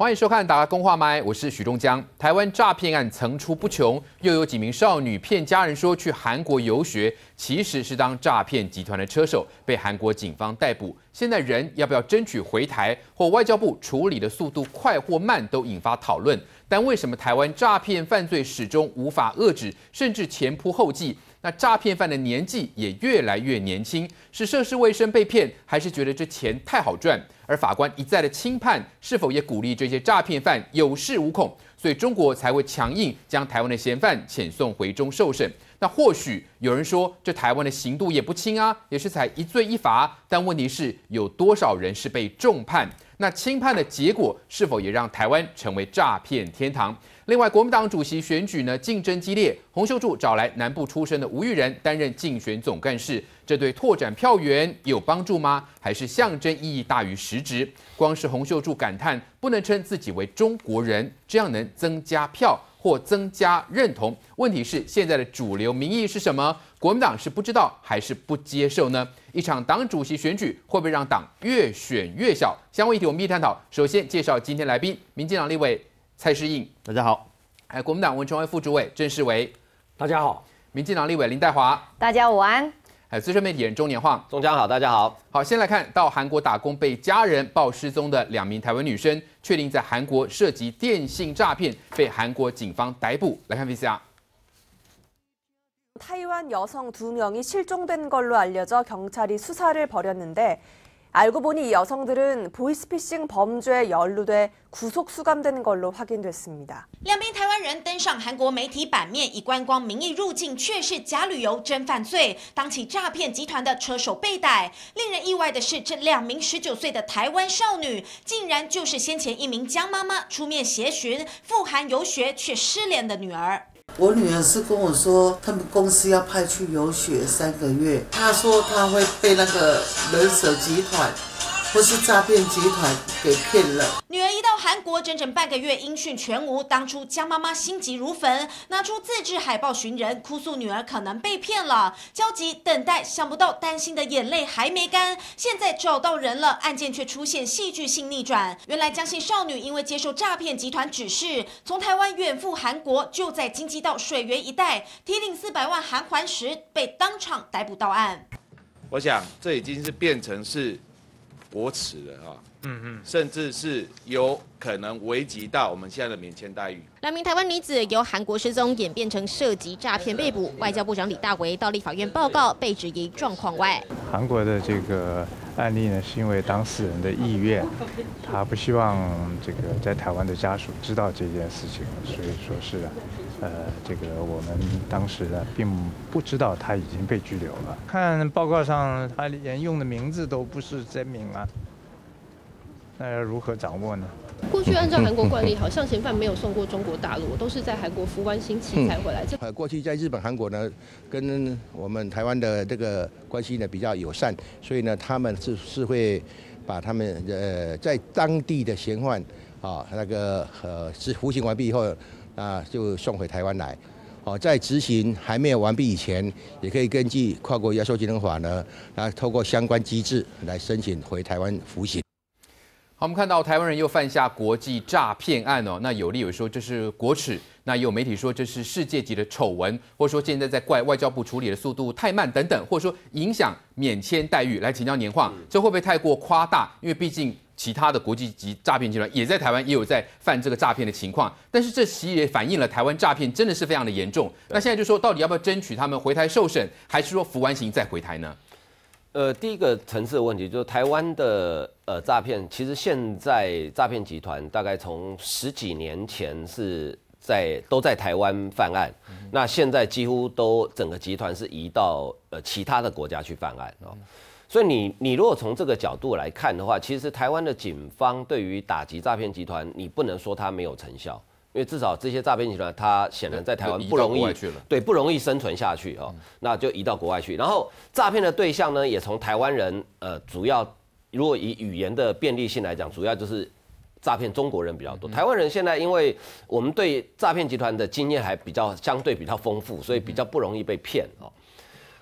欢迎收看《打工话麦》，我是许中江。台湾诈骗案层出不穷，又有几名少女骗家人说去韩国游学，其实是当诈骗集团的车手，被韩国警方逮捕。现在人要不要争取回台，或外交部处理的速度快或慢，都引发讨论。但为什么台湾诈骗犯罪始终无法遏制，甚至前仆后继？那诈骗犯的年纪也越来越年轻，是涉世未深被骗，还是觉得这钱太好赚？而法官一再的轻判，是否也鼓励这些诈骗犯有恃无恐？所以中国才会强硬将台湾的嫌犯遣送回中受审。那或许有人说，这台湾的刑度也不轻啊，也是才一罪一罚。但问题是，有多少人是被重判？那轻判的结果，是否也让台湾成为诈骗天堂？另外，国民党主席选举呢竞争激烈，洪秀柱找来南部出身的吴玉仁担任竞选总干事，这对拓展票源有帮助吗？还是象征意义大于实质？光是洪秀柱感叹不能称自己为中国人，这样能增加票或增加认同？问题是现在的主流民意是什么？国民党是不知道还是不接受呢？一场党主席选举会不会让党越选越小？相关议题我们一探讨。首先介绍今天来宾，民进党立委蔡诗应，大家好。哎，国民党文传会副主委郑世维，大家好；民进党立委林代华，大家午安。哎，资深媒体人钟年晃，钟家好，大家好好。先来看到韩国打工被家人报失踪的两名台湾女生，确定在韩国涉及电信诈骗，被韩国警方逮捕。来看一下。台湾女性两名失踪的，跟了，警察的，调查了，了，了。알고보니이여성들은보이스피싱범죄에연루돼구속수감되걸로확인됐습니다两名台湾人登上韩国媒体版面，以观光名义入境，却是假旅游真犯罪。当起诈骗集团的车手被逮。令人意外的是，这两名十九岁的台湾少女，竟然就是先前一名江妈妈出面协寻赴韩游学却失联的女儿。我女儿是跟我说，他们公司要派去游学三个月。她说她会被那个人舍集团。或是诈骗集团给骗了。女儿一到韩国，整整半个月音讯全无。当初江妈妈心急如焚，拿出自制海报寻人，哭诉女儿可能被骗了。焦急等待，想不到担心的眼泪还没干，现在找到人了，案件却出现戏剧性逆转。原来江姓少女因为接受诈骗集团指示，从台湾远赴韩国，就在京畿道水源一带提领四百万韩环时被当场逮捕到案。我想这已经是变成是。国耻的啊，嗯嗯，甚至是有可能危及到我们现在的免签待遇。两名台湾女子由韩国失踪演变成涉及诈骗被捕，外交部长李大为到立法院报告被质疑状况外，韩国的这个案例呢，是因为当事人的意愿，他不希望这个在台湾的家属知道这件事情，所以说是。呃，这个我们当时呢，并不知道他已经被拘留了。看报告上，他连用的名字都不是真名啊。那要如何掌握呢？过去按照韩国惯例，好像嫌犯没有送过中国大陆，都是在韩国服完刑期才回来这。呃，过去在日本、韩国呢，跟我们台湾的这个关系呢比较友善，所以呢，他们是是会把他们呃，在当地的嫌犯啊，那个呃，是服刑完毕以后。啊，就送回台湾来。哦，在执行还没有完毕以前，也可以根据跨国压缩技能法呢，来透过相关机制来申请回台湾服刑。好，我们看到台湾人又犯下国际诈骗案哦。那有利有说这是国耻，那也有媒体说这是世界级的丑闻，或者说现在在怪外交部处理的速度太慢等等，或者说影响免签待遇来请教年华，这会不会太过夸大？因为毕竟。其他的国际级诈骗集团也在台湾也有在犯这个诈骗的情况，但是这其实也反映了台湾诈骗真的是非常的严重。那现在就说，到底要不要争取他们回台受审，还是说服完刑再回台呢？呃，第一个层次的问题就是台湾的呃诈骗，其实现在诈骗集团大概从十几年前是在都在台湾犯案，那现在几乎都整个集团是移到呃其他的国家去犯案哦。所以你你如果从这个角度来看的话，其实台湾的警方对于打击诈骗集团，你不能说它没有成效，因为至少这些诈骗集团它显然在台湾不容易，对，不容易生存下去哦，那就移到国外去。然后诈骗的对象呢，也从台湾人，呃，主要如果以语言的便利性来讲，主要就是诈骗中国人比较多。台湾人现在因为我们对诈骗集团的经验还比较相对比较丰富，所以比较不容易被骗哦。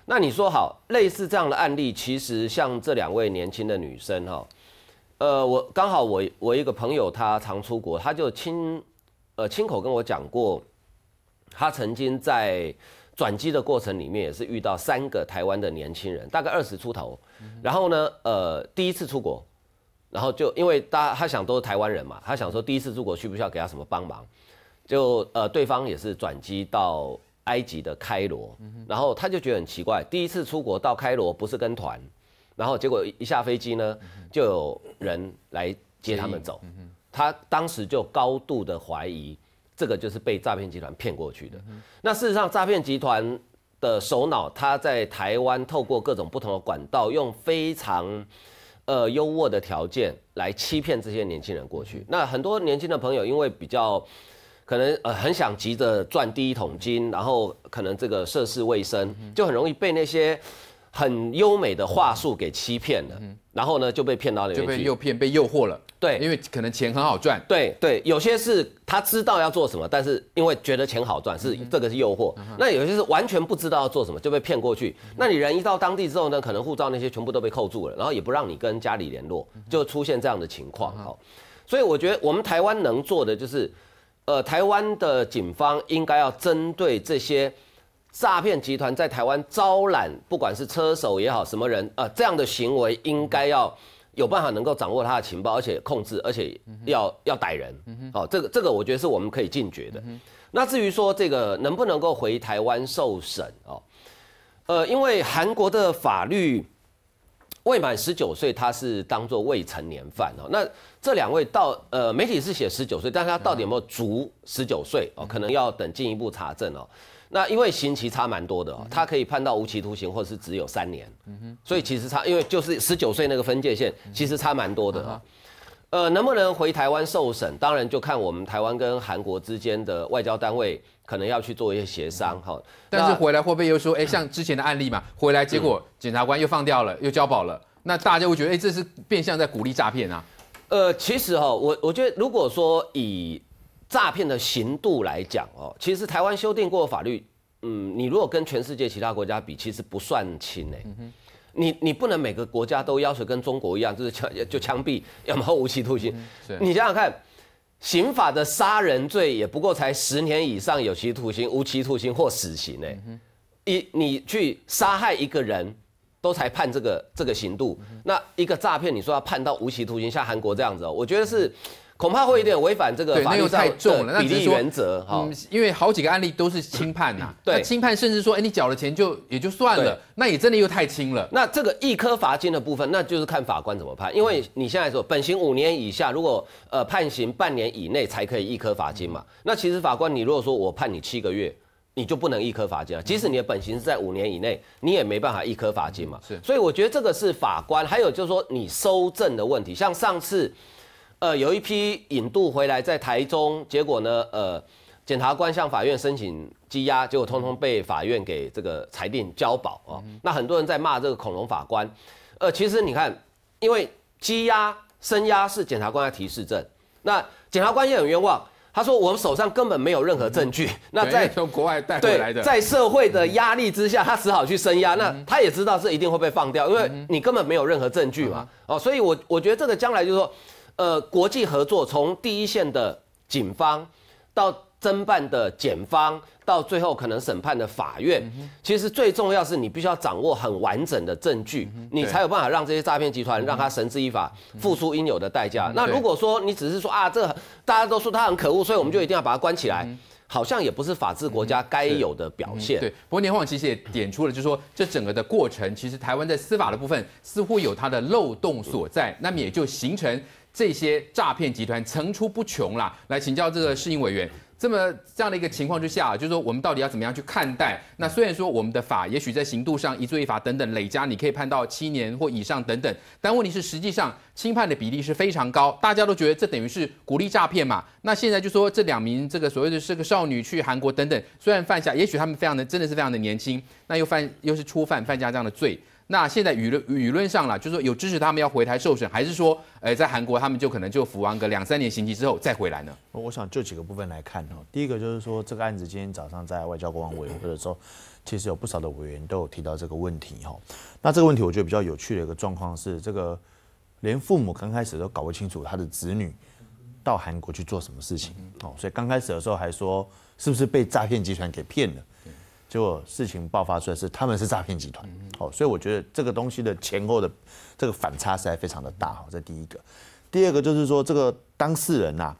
那你说好，类似这样的案例，其实像这两位年轻的女生哈，呃，我刚好我我一个朋友，他常出国，他就亲，呃，亲口跟我讲过，他曾经在转机的过程里面，也是遇到三个台湾的年轻人，大概二十出头，然后呢，呃，第一次出国，然后就因为大他想都是台湾人嘛，他想说第一次出国需不需要给他什么帮忙，就呃，对方也是转机到。埃及的开罗，然后他就觉得很奇怪，第一次出国到开罗不是跟团，然后结果一下飞机呢，就有人来接他们走，他当时就高度的怀疑，这个就是被诈骗集团骗过去的。那事实上，诈骗集团的首脑他在台湾透过各种不同的管道，用非常呃优渥的条件来欺骗这些年轻人过去。那很多年轻的朋友因为比较。可能呃很想急着赚第一桶金，然后可能这个涉世未深，就很容易被那些很优美的话术给欺骗了，然后呢就被骗到那边就被诱骗被诱惑了。对，因为可能钱很好赚。对对，有些是他知道要做什么，但是因为觉得钱好赚，是这个是诱惑。那有些是完全不知道要做什么就被骗过去。那你人一到当地之后呢，可能护照那些全部都被扣住了，然后也不让你跟家里联络，就出现这样的情况。好，所以我觉得我们台湾能做的就是。呃，台湾的警方应该要针对这些诈骗集团在台湾招揽，不管是车手也好，什么人啊，这样的行为应该要有办法能够掌握他的情报，而且控制，而且要要逮人。好，这个这个我觉得是我们可以禁绝的。那至于说这个能不能够回台湾受审哦，呃，因为韩国的法律。未满十九岁，他是当作未成年犯哦。那这两位到呃，媒体是写十九岁，但是他到底有没有足十九岁哦？可能要等进一步查证哦。那因为刑期差蛮多的哦，他可以判到无期徒刑或者是只有三年，所以其实差，因为就是十九岁那个分界线，其实差蛮多的哦。呃，能不能回台湾受审，当然就看我们台湾跟韩国之间的外交单位可能要去做一些协商，哈。但是回来会不会又说，哎，像之前的案例嘛，回来结果检察官又放掉了，又交保了，那大家会觉得，哎，这是变相在鼓励诈骗啊？呃，其实哈，我我觉得如果说以诈骗的刑度来讲哦，其实台湾修订过法律，嗯，你如果跟全世界其他国家比，其实不算轻诶。你你不能每个国家都要求跟中国一样，就是枪就枪毙，要么无期徒刑。你想想看，刑法的杀人罪也不过才十年以上有期徒刑、无期徒刑或死刑呢。一你去杀害一个人都才判这个这个刑度，那一个诈骗你说要判到无期徒刑，像韩国这样子，哦，我觉得是。恐怕会有点违反这个，法律太重了。那只原则哈，因为好几个案例都是轻判呐。对，轻判甚至说，哎，你缴了钱就也就算了，那也真的又太轻了。那这个一颗罚金的部分，那就是看法官怎么判，因为你现在说本刑五年以下，如果呃判刑半年以内才可以一颗罚金嘛。那其实法官，你如果说我判你七个月，你就不能一颗罚金了。即使你的本刑是在五年以内，你也没办法一颗罚金嘛。是，所以我觉得这个是法官，还有就是说你收证的问题，像上次。呃，有一批引渡回来在台中，结果呢，呃，检察官向法院申请羁押，结果通通被法院给这个裁定交保啊。那很多人在骂这个恐龙法官，呃，其实你看，因为羁押、升压是检察官的提示证，那检察官也很冤枉，他说我们手上根本没有任何证据。那在从国外带回来的，在社会的压力之下，他只好去申押。那他也知道是一定会被放掉，因为你根本没有任何证据嘛。哦，所以我我觉得这个将来就是说。呃，国际合作从第一线的警方，到侦办的检方，到最后可能审判的法院，其实最重要是你必须要掌握很完整的证据，你才有办法让这些诈骗集团让他绳之以法，付出应有的代价。那如果说你只是说啊，这大家都说他很可恶，所以我们就一定要把他关起来，好像也不是法治国家该有的表现。对，不过年晃其实也点出了，就是说这整个的过程，其实台湾在司法的部分似乎有它的漏洞所在，那么也就形成。这些诈骗集团层出不穷啦，来请教这个应委员。这么这样的一个情况之下，就是说我们到底要怎么样去看待？那虽然说我们的法也许在刑度上一罪一罚等等累加，你可以判到七年或以上等等，但问题是实际上轻判的比例是非常高，大家都觉得这等于是鼓励诈骗嘛。那现在就说这两名这个所谓的是个少女去韩国等等，虽然犯下，也许他们非常的真的是非常的年轻，那又犯又是初犯犯下这样的罪。那现在舆论舆论上了，就是说有支持他们要回台受审，还是说，哎，在韩国他们就可能就服完个两三年刑期之后再回来呢？我想就几个部分来看哈，第一个就是说，这个案子今天早上在外交官会的时候，其实有不少的委员都有提到这个问题哈。那这个问题我觉得比较有趣的一个状况是，这个连父母刚开始都搞不清楚他的子女到韩国去做什么事情哦，所以刚开始的时候还说是不是被诈骗集团给骗了。结果事情爆发出来是他们是诈骗集团，哦，所以我觉得这个东西的前后的这个反差实在非常的大哈，这第一个。第二个就是说这个当事人呐，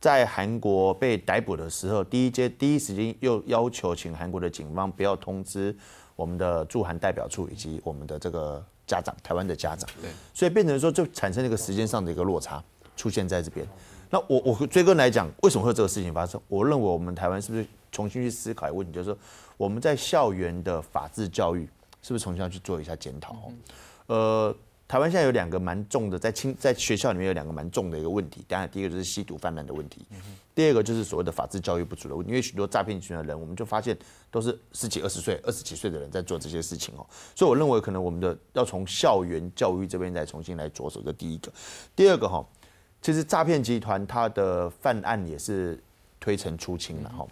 在韩国被逮捕的时候，第一阶第一时间又要求请韩国的警方不要通知我们的驻韩代表处以及我们的这个家长，台湾的家长，对，所以变成说就产生了一个时间上的一个落差出现在这边。那我我追根来讲，为什么会有这个事情发生？我认为我们台湾是不是？重新去思考一个问题，就是说我们在校园的法治教育是不是重新要去做一下检讨？呃，台湾现在有两个蛮重的，在青在学校里面有两个蛮重的一个问题。当然，第一个就是吸毒泛滥的问题，第二个就是所谓的法治教育不足的问题。因为许多诈骗集团的人，我们就发现都是十几、二十岁、二十几岁的人在做这些事情哦。所以我认为，可能我们的要从校园教育这边再重新来着手。这第一个，第二个哈，其实诈骗集团它的犯案也是推陈出新了哈。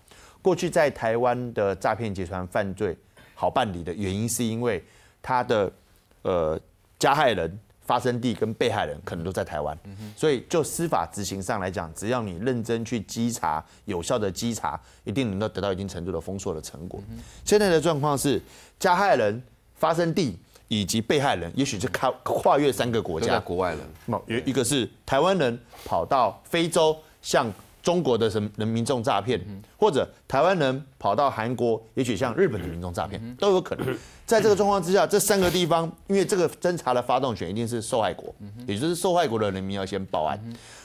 过去在台湾的诈骗集团犯罪好办理的原因，是因为它的呃加害人发生地跟被害人可能都在台湾，所以就司法执行上来讲，只要你认真去稽查，有效的稽查，一定能够得到一定程度的封锁的成果。现在的状况是，加害人发生地以及被害人，也许是跨跨越三个国家，国外人，一个是台湾人跑到非洲向。中国的什人民众诈骗，或者台湾人跑到韩国，也许像日本的民众诈骗都有可能。在这个状况之下，这三个地方，因为这个侦查的发动权一定是受害国，也就是受害国的人民要先报案。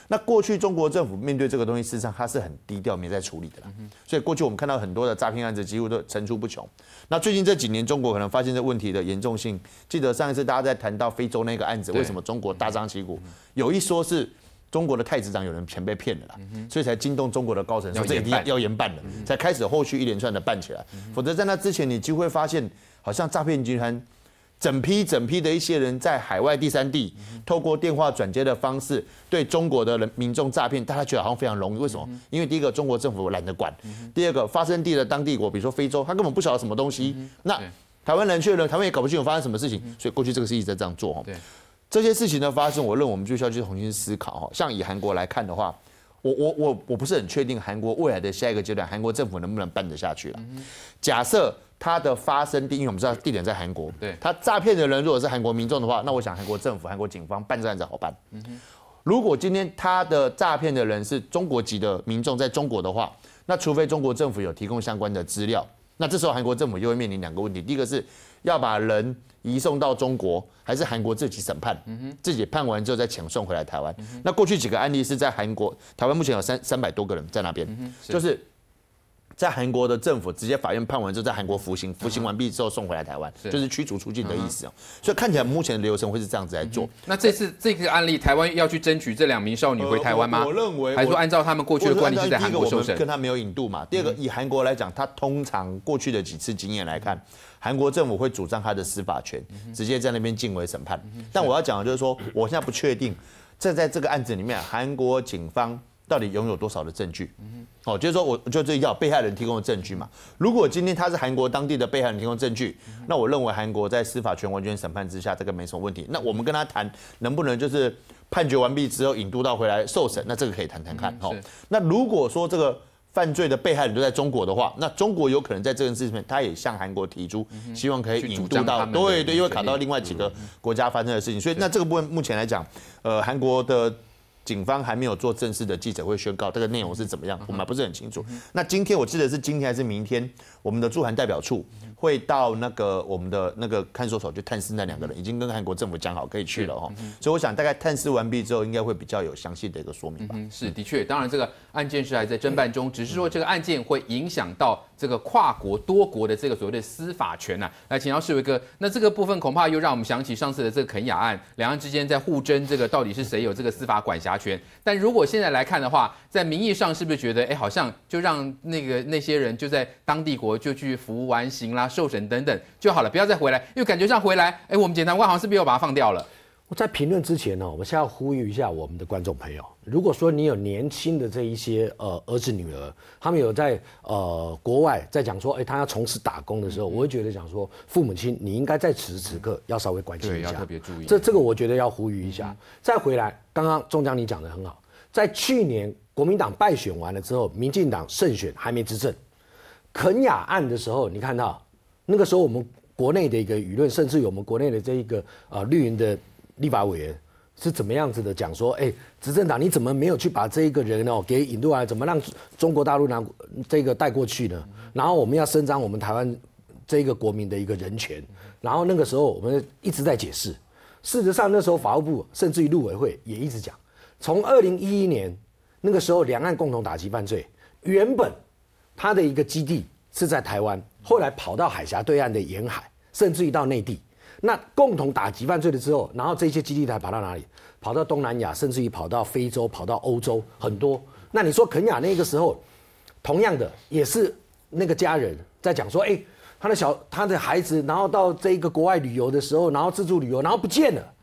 那过去中国政府面对这个东西，事实上它是很低调，没在处理的啦。所以过去我们看到很多的诈骗案子，几乎都层出不穷。那最近这几年，中国可能发现这问题的严重性。记得上一次大家在谈到非洲那个案子，为什么中国大张旗鼓？有一说是。中国的太子长有人全被骗了啦，所以才惊动中国的高层说：“这一批要严办了。”才开始后续一连串的办起来。否则在那之前，你就会发现，好像诈骗集团整批整批的一些人在海外第三地，透过电话转接的方式对中国的人民众诈骗，大家觉得好像非常容易。为什么？因为第一个，中国政府懒得管；第二个，发生地的当地国，比如说非洲，他根本不晓得什么东西。那台湾人去了，台湾也搞不清楚发生什么事情，所以过去这个事一直在这样做。对。这些事情的发生，我认为我们就需要去重新思考。哈，像以韩国来看的话，我我我我不是很确定韩国未来的下一个阶段，韩国政府能不能办得下去了？假设它的发生地，因为我们知道地点在韩国，对，他诈骗的人如果是韩国民众的话，那我想韩国政府、韩国警方办这案子好办。嗯如果今天他的诈骗的人是中国籍的民众在中国的话，那除非中国政府有提供相关的资料，那这时候韩国政府就会面临两个问题：第一个是要把人。移送到中国还是韩国自己审判，自己判完之后再遣送回来台湾。那过去几个案例是在韩国，台湾目前有三三百多个人在那边，就是在韩国的政府直接法院判完之后在韩国服刑，服刑完毕之后送回来台湾，就是驱逐出境的意思。所以看起来目前的流程会是这样子来做。那这次这个案例，台湾要去争取这两名少女回台湾吗？我认为，还是说按照他们过去的惯例是在韩国受审，跟他没有引渡嘛。第二个，以韩国来讲，他通常过去的几次经验来看。韩国政府会主张他的司法权，直接在那边晋为审判。但我要讲的就是说，我现在不确定，这在这个案子里面，韩国警方到底拥有多少的证据？哦，就是说，我就这要被害人提供的证据嘛。如果今天他是韩国当地的被害人提供证据，那我认为韩国在司法权完全审判之下，这个没什么问题。那我们跟他谈，能不能就是判决完毕之后引渡到回来受审？那这个可以谈谈看。哦，那如果说这个。犯罪的被害人都在中国的话，那中国有可能在这件事情上面，他也向韩国提出希望可以引渡到，对对，因为卡到另外几个国家发生的事情，所以那这个部分目前来讲，呃，韩国的警方还没有做正式的记者会宣告这个内容是怎么样，我们还不是很清楚。那今天我记得是今天还是明天，我们的驻韩代表处。会到那个我们的那个看守所去探视那两个人，已经跟韩国政府讲好可以去了哈，所以我想大概探视完毕之后，应该会比较有详细的一个说明吧。是，的确，当然这个案件是还在侦办中，只是说这个案件会影响到这个跨国多国的这个所谓的司法权呐。来，请到世维哥，那这个部分恐怕又让我们想起上次的这个肯雅案，两岸之间在互争这个到底是谁有这个司法管辖权。但如果现在来看的话，在名义上是不是觉得，哎，好像就让那个那些人就在当地国就去服完刑啦？受审等等就好了，不要再回来，因为感觉像回来。哎，我们检察官好像是是有把他放掉了。我在评论之前呢，我们先要呼吁一下我们的观众朋友。如果说你有年轻的这一些呃儿子女儿，他们有在呃国外在讲说，哎，他要从事打工的时候，我会觉得讲说父母亲，你应该在此时此刻要稍微关心一下，特别注意。这这个我觉得要呼吁一下。再回来，刚刚中将你讲的很好，在去年国民党败选完了之后，民进党胜选还没执政，肯雅案的时候，你看到。那个时候，我们国内的一个舆论，甚至于我们国内的这一个呃绿营的立法委员是怎么样子的讲说：，哎，执政党你怎么没有去把这一个人哦给引渡来？怎么让中国大陆拿这个带过去呢？然后我们要伸张我们台湾这个国民的一个人权。然后那个时候，我们一直在解释。事实上，那时候法务部甚至于陆委会也一直讲，从二零一一年那个时候，两岸共同打击犯罪原本他的一个基地。是在台湾，后来跑到海峡对岸的沿海，甚至于到内地，那共同打击犯罪了之后，然后这些基地台跑到哪里？跑到东南亚，甚至于跑到非洲，跑到欧洲，很多。那你说肯雅那个时候，同样的也是那个家人在讲说，哎，他的小他的孩子，然后到这一个国外旅游的时候，然后自助旅游，然后不见了，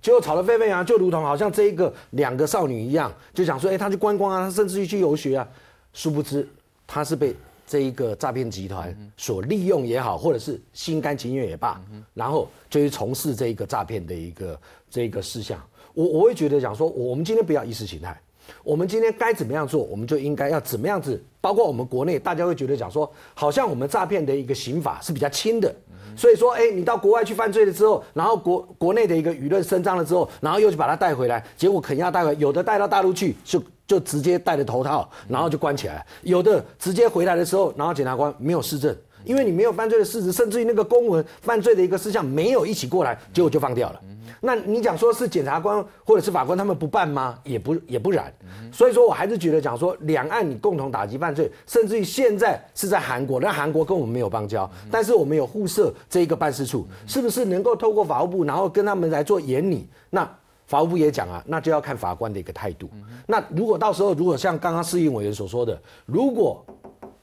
就吵得沸沸扬扬，就如同好像这一个两个少女一样，就讲说，哎，她去观光啊，她甚至于去游学啊，殊不知她是被。这一个诈骗集团所利用也好，或者是心甘情愿也罢，然后就是从事这一个诈骗的一个这个事项。我我会觉得讲说，我们今天不要意识形态，我们今天该怎么样做，我们就应该要怎么样子。包括我们国内，大家会觉得讲说，好像我们诈骗的一个刑法是比较轻的。所以说，哎，你到国外去犯罪了之后，然后国国内的一个舆论声张了之后，然后又去把他带回来，结果肯亚带回有的带到大陆去，就就直接戴着头套，然后就关起来；有的直接回来的时候，然后检察官没有施政，因为你没有犯罪的事实，甚至于那个公文犯罪的一个事项没有一起过来，结果就放掉了。那你讲说是检察官或者是法官，他们不办吗？也不也不然。所以说我还是觉得讲说两岸你共同打击犯罪，甚至于现在是在韩国，那韩国跟我们没有邦交，但是我们有互设这一个办事处，是不是能够透过法务部，然后跟他们来做引理？那法务部也讲啊，那就要看法官的一个态度。那如果到时候如果像刚刚释义委员所说的，如果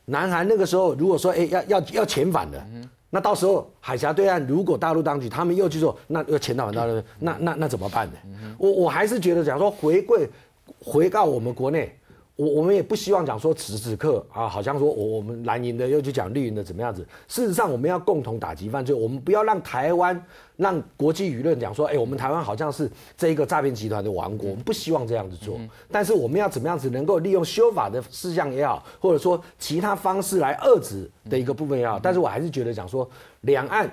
南韩那个时候如果说哎要要要遣返的。那到时候海峡对岸如果大陆当局他们又去做，那又潜到很大陆，那那那怎么办呢？我我还是觉得如说回归，回到我们国内。我我们也不希望讲说此时此刻啊，好像说我我们蓝营的又去讲绿营的怎么样子。事实上，我们要共同打击犯罪，我们不要让台湾让国际舆论讲说，哎，我们台湾好像是这一个诈骗集团的王国。我们不希望这样子做。但是我们要怎么样子能够利用修法的事项也好，或者说其他方式来遏制的一个部分也好。但是我还是觉得讲说两岸。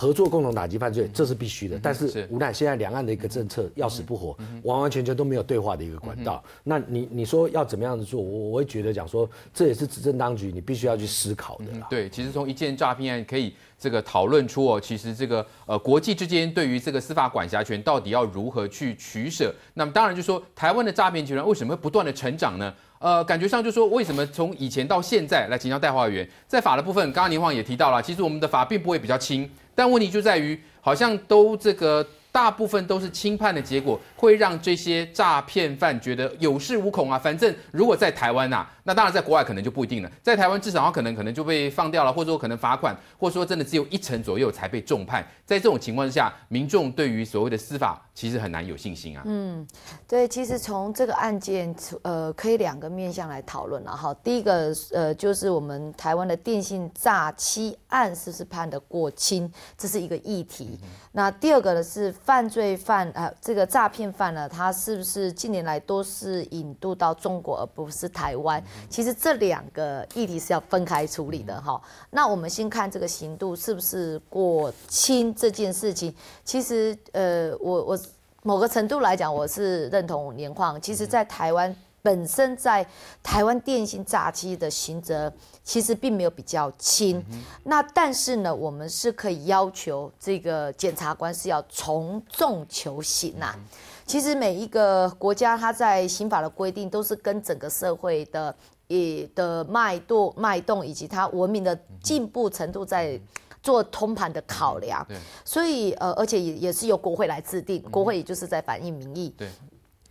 合作共同打击犯罪，这是必须的。但是无奈现在两岸的一个政策要死不活，完完全全都没有对话的一个管道。那你你说要怎么样子做？我我会觉得讲说，这也是执政当局你必须要去思考的啦。对，其实从一件诈骗案可以这个讨论出哦，其实这个呃国际之间对于这个司法管辖权到底要如何去取舍？那么当然就说，台湾的诈骗集团为什么不断的成长呢？呃，感觉上就说为什么从以前到现在来请教代画员？在法的部分，刚刚林煌也提到了，其实我们的法并不会比较轻。但问题就在于，好像都这个大部分都是轻判的结果，会让这些诈骗犯觉得有恃无恐啊。反正如果在台湾呐，那当然在国外可能就不一定了。在台湾至少可能可能就被放掉了，或者说可能罚款，或者说真的只有一成左右才被重判。在这种情况之下，民众对于所谓的司法。其实很难有信心啊。嗯，对，其实从这个案件，呃，可以两个面向来讨论了哈。第一个，呃，就是我们台湾的电信诈欺案是不是判的过轻，这是一个议题。那第二个呢，是犯罪犯啊，这个诈骗犯呢，他是不是近年来都是引渡到中国而不是台湾？其实这两个议题是要分开处理的哈。那我们先看这个刑度是不是过轻这件事情。其实，呃，我我。某个程度来讲，我是认同年矿。其实，在台湾本身，在台湾电信诈欺的刑责其实并没有比较轻。那但是呢，我们是可以要求这个检察官是要从重求刑呐。其实每一个国家，它在刑法的规定都是跟整个社会的，呃的脉动脉动以及它文明的进步程度在。做通盘的考量，所以呃，而且也也是由国会来制定，国会也就是在反映民意，对。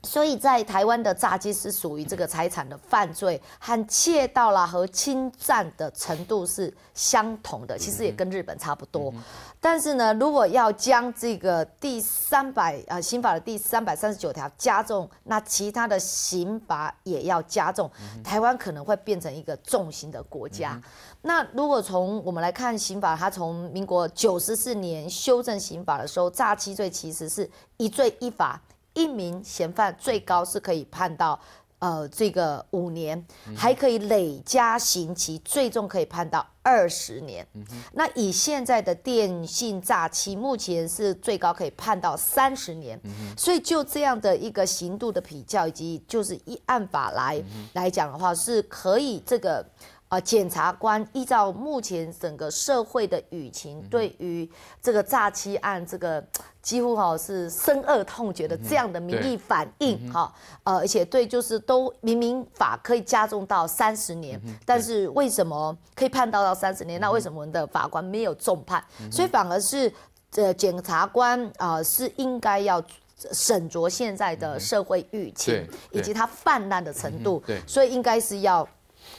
所以在台湾的诈欺是属于这个财产的犯罪和窃盗啦和侵占的程度是相同的，其实也跟日本差不多。但是呢，如果要将这个第三百呃刑法的第三百三十九条加重，那其他的刑罚也要加重，台湾可能会变成一个重刑的国家。那如果从我们来看刑法，它从民国九十四年修正刑法的时候，诈欺罪其实是一罪一罚。一名嫌犯最高是可以判到，呃，这个五年，还可以累加刑期，最重可以判到二十年。那以现在的电信诈欺，目前是最高可以判到三十年。所以就这样的一个刑度的比较，以及就是一案法来来讲的话，是可以这个，呃，检察官依照目前整个社会的舆情，对于这个诈欺案这个。几乎哈是深恶痛绝的这样的民意反应哈呃，而且对就是都明明法可以加重到三十年，但是为什么可以判到到三十年？那为什么我们的法官没有重判？所以反而是呃检察官啊是应该要审酌现在的社会舆情以及它泛滥的程度，所以应该是要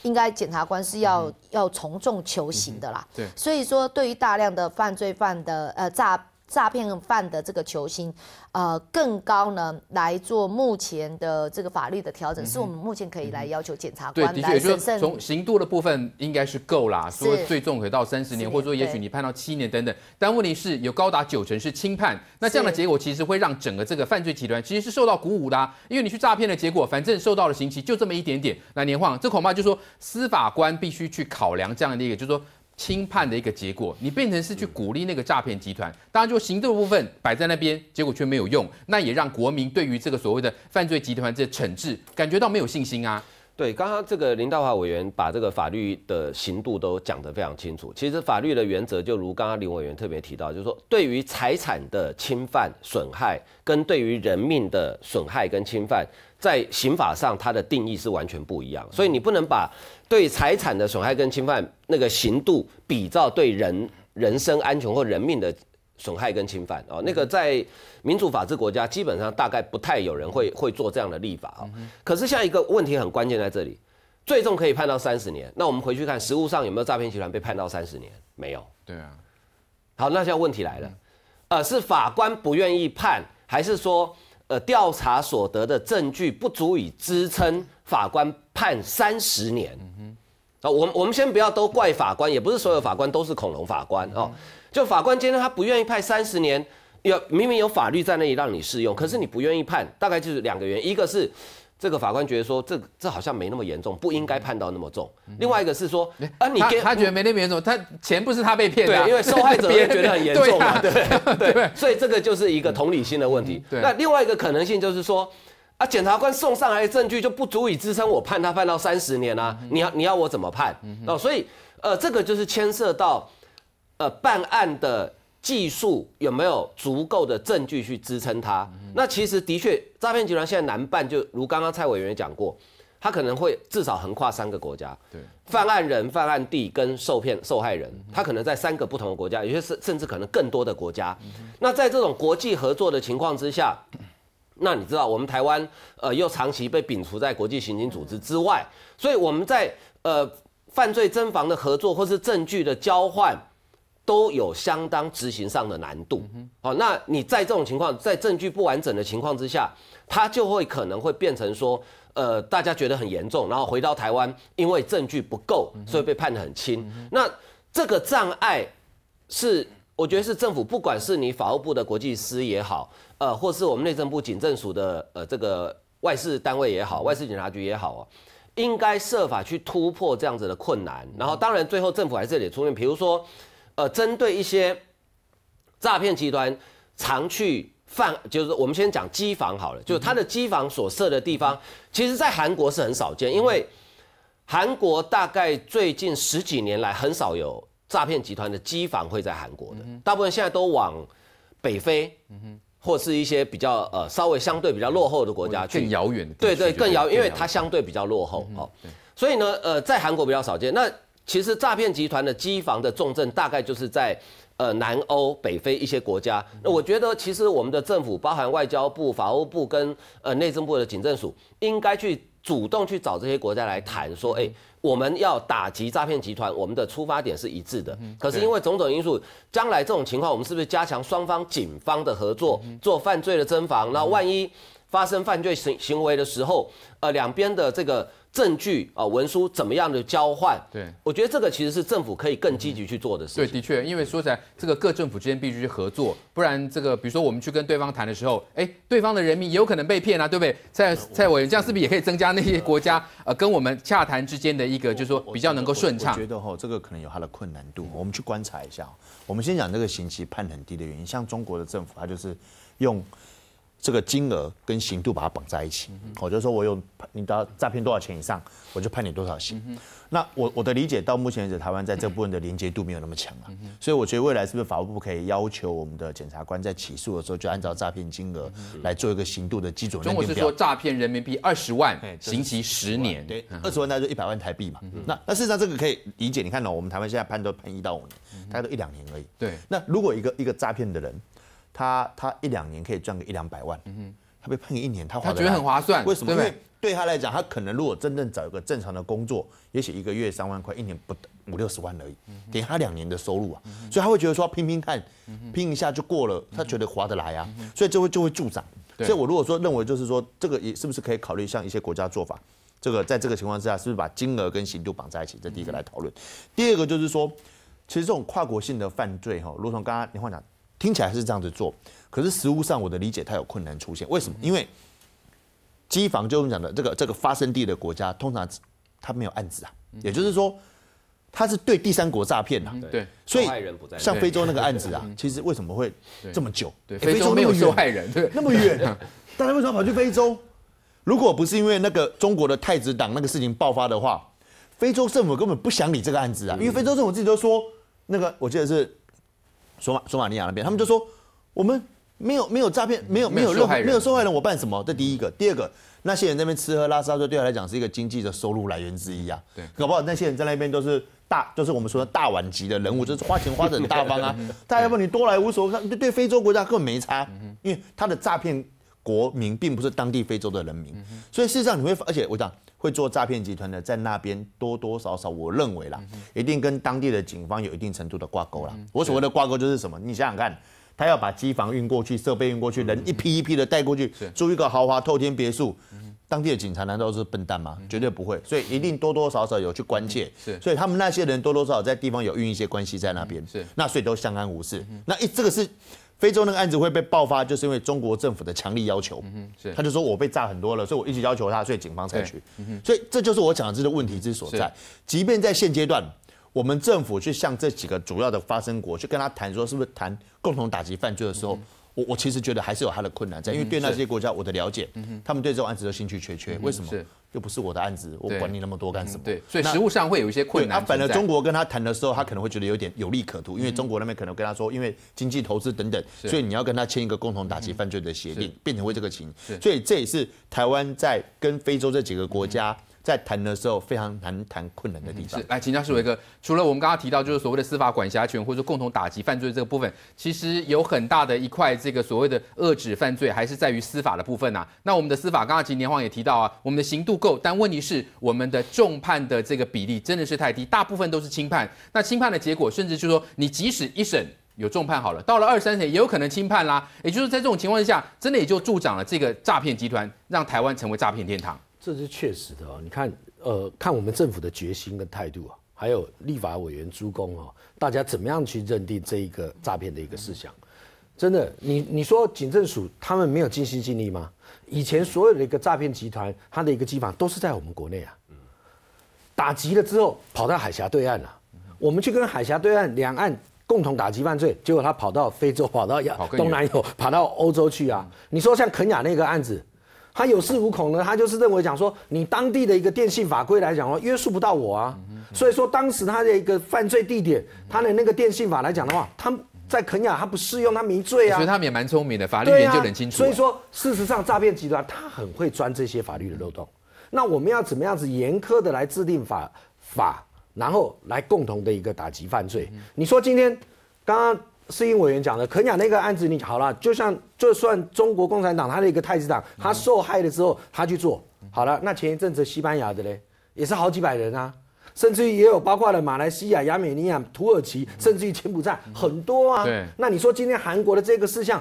应该检察官是要要从重求刑的啦。对，所以说对于大量的犯罪犯的呃诈诈骗犯的这个求星，呃，更高呢，来做目前的这个法律的调整，是我们目前可以来要求检察官的。对，就是从刑度的部分应该是够啦，说最重可以到三十年，或者说也许你判到七年等等。但问题是有高达九成是轻判，那这样的结果其实会让整个这个犯罪集团其实是受到鼓舞的，因为你去诈骗的结果，反正受到的刑期就这么一点点来年晃，这恐怕就说司法官必须去考量这样的一个，就是说。轻判的一个结果，你变成是去鼓励那个诈骗集团，当然就行政部分摆在那边，结果却没有用，那也让国民对于这个所谓的犯罪集团这惩治感觉到没有信心啊。对，刚刚这个林道华委员把这个法律的刑度都讲得非常清楚，其实法律的原则就如刚刚林委员特别提到，就是说对于财产的侵犯损害，跟对于人命的损害跟侵犯。在刑法上，它的定义是完全不一样，所以你不能把对财产的损害跟侵犯那个刑度，比照对人人身安全或人命的损害跟侵犯哦。那个在民主法治国家，基本上大概不太有人会会做这样的立法啊。可是下一个问题很关键在这里，最终可以判到三十年，那我们回去看实务上有没有诈骗集团被判到三十年？没有。对啊。好，那现在问题来了，呃，是法官不愿意判，还是说？呃，调查所得的证据不足以支撑法官判三十年。啊，我们我们先不要都怪法官，也不是所有法官都是恐龙法官哦。就法官今天他不愿意判三十年，有明明有法律在那里让你适用，可是你不愿意判，大概就是两个原因，一个是。这个法官觉得说，这这好像没那么严重，不应该判到那么重。另外一个是说，啊，你他他觉得没那么严重，他钱不是他被骗的，因为受害者 也觉得很严重嘛，对对。所以这个就是一个同理心的问题。那另外一个可能性就是说，啊，检察官送上来的证据就不足以支撑我判他判到三十年呢？你要你要我怎么判？哦，所以呃，这个就是牵涉到呃办案的。技术有没有足够的证据去支撑它？那其实的确，诈骗集团现在难办，就如刚刚蔡委员也讲过，他可能会至少横跨三个国家，对，犯案人、犯案地跟受骗受害人，他可能在三个不同的国家，有些是甚至可能更多的国家。那在这种国际合作的情况之下，那你知道我们台湾呃又长期被摒除在国际刑警组织之外，所以我们在呃犯罪侦防的合作或是证据的交换。都有相当执行上的难度，哦，那你在这种情况，在证据不完整的情况之下，他就会可能会变成说，呃，大家觉得很严重，然后回到台湾，因为证据不够，所以被判的很轻。那这个障碍是，我觉得是政府，不管是你法务部的国际司也好，呃，或是我们内政部警政署的呃这个外事单位也好，外事警察局也好，应该设法去突破这样子的困难。然后，当然最后政府还是得出面，比如说。呃，针对一些诈骗集团常去犯，就是我们先讲机房好了，就是它的机房所设的地方，其实在韩国是很少见，因为韩国大概最近十几年来很少有诈骗集团的机房会在韩国的，大部分现在都往北非，嗯哼，或是一些比较呃稍微相对比较落后的国家，更遥远，对对，更遥，因为它相对比较落后，哦，所以呢，呃，在韩国比较少见，那。其实诈骗集团的机房的重镇大概就是在呃南欧、北非一些国家。那我觉得，其实我们的政府，包含外交部、法务部跟呃内政部的警政署，应该去主动去找这些国家来谈，说：哎，我们要打击诈骗集团，我们的出发点是一致的。可是因为种种因素，将来这种情况，我们是不是加强双方警方的合作，做犯罪的侦防？那万一发生犯罪行行为的时候，呃，两边的这个。证据啊，文书怎么样的交换？对，我觉得这个其实是政府可以更积极去做的事情。对，的确，因为说起来，这个各政府之间必须去合作，不然这个，比如说我们去跟对方谈的时候，哎，对方的人民有可能被骗啊，对不对？蔡蔡委员，这样是不是也可以增加那些国家呃跟我们洽谈之间的一个，就是说比较能够顺畅？我觉得哈，这个可能有它的困难度，我们去观察一下。我们先讲这个刑期判很低的原因，像中国的政府，它就是用。这个金额跟刑度把它绑在一起，我就说我有，你到诈骗多少钱以上，我就判你多少刑。那我我的理解到目前为止，台湾在这部分的连接度没有那么强啊，所以我觉得未来是不是法务部可以要求我们的检察官在起诉的时候就按照诈骗金额来做一个刑度的基准？中国是说诈骗人民币二十万，刑期十年，对，二十万那就一百万台币嘛。那那事实上这个可以理解，你看到我们台湾现在判都判一到五年，大概都一两年而已。对，那如果一个一个诈骗的人。他他一两年可以赚个一两百万，嗯哼，他被判一年，他觉得很划算，为什么？因为对？他来讲，他可能如果真正找一个正常的工作，也许一个月三万块，一年不五六十万而已，给他两年的收入啊，所以他会觉得说拼拼看，拼一下就过了，他觉得划得来啊，所以就会就会助长。所以我如果说认为就是说这个也是不是可以考虑像一些国家做法，这个在这个情况之下是不是把金额跟刑度绑在一起？这第一个来讨论。第二个就是说，其实这种跨国性的犯罪哈，如同刚刚你换。讲。听起来是这样子做，可是实物上我的理解，它有困难出现。为什么？因为机房就我们讲的这个这个发生地的国家，通常它没有案子啊。也就是说，它是对第三国诈骗的。对，所以像非洲那个案子啊，其实为什么会这么久？对，非洲没有受害人，对，那么远，大家为什么跑去非洲？如果不是因为那个中国的太子党那个事情爆发的话，非洲政府根本不想理这个案子啊。因为非洲政府自己都说，那个我记得是。索马索马尼亚那边，他们就说我们没有没有诈骗，没有没有受没有受害人，我办什么？这第一个，第二个，那些人那边吃喝拉撒，对对他来讲是一个经济的收入来源之一啊。对，搞不好那些人在那边都是大，就是我们说的大碗级的人物，就是花钱花的很大方啊。大家不你多来无所谓，对非洲国家根本没差，因为他的诈骗国民并不是当地非洲的人民，所以事实上你会，而且我讲。会做诈骗集团的，在那边多多少少，我认为啦，一定跟当地的警方有一定程度的挂钩了。我所谓的挂钩就是什么？你想想看，他要把机房运过去，设备运过去，人一批一批的带过去，租一个豪华透天别墅，当地的警察难道是笨蛋吗？绝对不会，所以一定多多少少有去关切。是，所以他们那些人多多少少在地方有运一些关系在那边，是，那所以都相安无事。那一这个是。非洲那个案子会被爆发，就是因为中国政府的强力要求。嗯，是，他就说我被炸很多了，所以我一直要求他，所以警方采取。嗯哼。所以这就是我讲的这个问题之所在。即便在现阶段，我们政府去向这几个主要的发生国去跟他谈说，是不是谈共同打击犯罪的时候，我我其实觉得还是有他的困难在，因为对那些国家我的了解，他们对这种案子都兴趣缺缺，为什么？又不是我的案子，我管你那么多干什么？对，所以实物上会有一些困难。他本来中国跟他谈的时候，他可能会觉得有点有利可图，因为中国那边可能跟他说，因为经济投资等等，所以你要跟他签一个共同打击犯罪的协定，变成为这个情。所以这也是台湾在跟非洲这几个国家。在谈的时候非常难谈困难的地方。是，来，请教世维哥。除了我们刚刚提到，就是所谓的司法管辖权，或者共同打击犯罪这个部分，其实有很大的一块，这个所谓的遏止犯罪，还是在于司法的部分呐。那我们的司法，刚刚秦天皇也提到啊，我们的刑度够，但问题是我们的重判的这个比例真的是太低，大部分都是轻判。那轻判的结果，甚至就是说，你即使一审有重判好了，到了二三审也有可能轻判啦。也就是在这种情况下，真的也就助长了这个诈骗集团，让台湾成为诈骗天堂。这是确实的哦，你看，呃，看我们政府的决心跟态度啊，还有立法委员朱公哦，大家怎么样去认定这一个诈骗的一个事项？真的，你你说警政署他们没有尽心尽力吗？以前所有的一个诈骗集团，他的一个机房都是在我们国内啊，打击了之后跑到海峡对岸了，我们去跟海峡对岸两岸共同打击犯罪，结果他跑到非洲，跑到亚东南亚，跑到欧洲去啊？你说像肯雅那个案子？他有恃无恐呢，他就是认为讲说，你当地的一个电信法规来讲的话，约束不到我啊。所以说当时他的一个犯罪地点，他的那个电信法来讲的话，他在肯雅他不适用，他没罪啊。所以他们也蛮聪明的，法律研究很清楚。所以说，事实上诈骗集团他很会钻这些法律的漏洞。那我们要怎么样子严苛的来制定法法，然后来共同的一个打击犯罪？你说今天刚刚。是英委员讲的，可讲那个案子，你好了，就像就算中国共产党他的一个太子党，他受害了之后，他去做好了。那前一阵子西班牙的嘞，也是好几百人啊，甚至于也有包括了马来西亚、亚美尼亚、土耳其，甚至于柬埔寨，很多啊。那你说今天韩国的这个事项？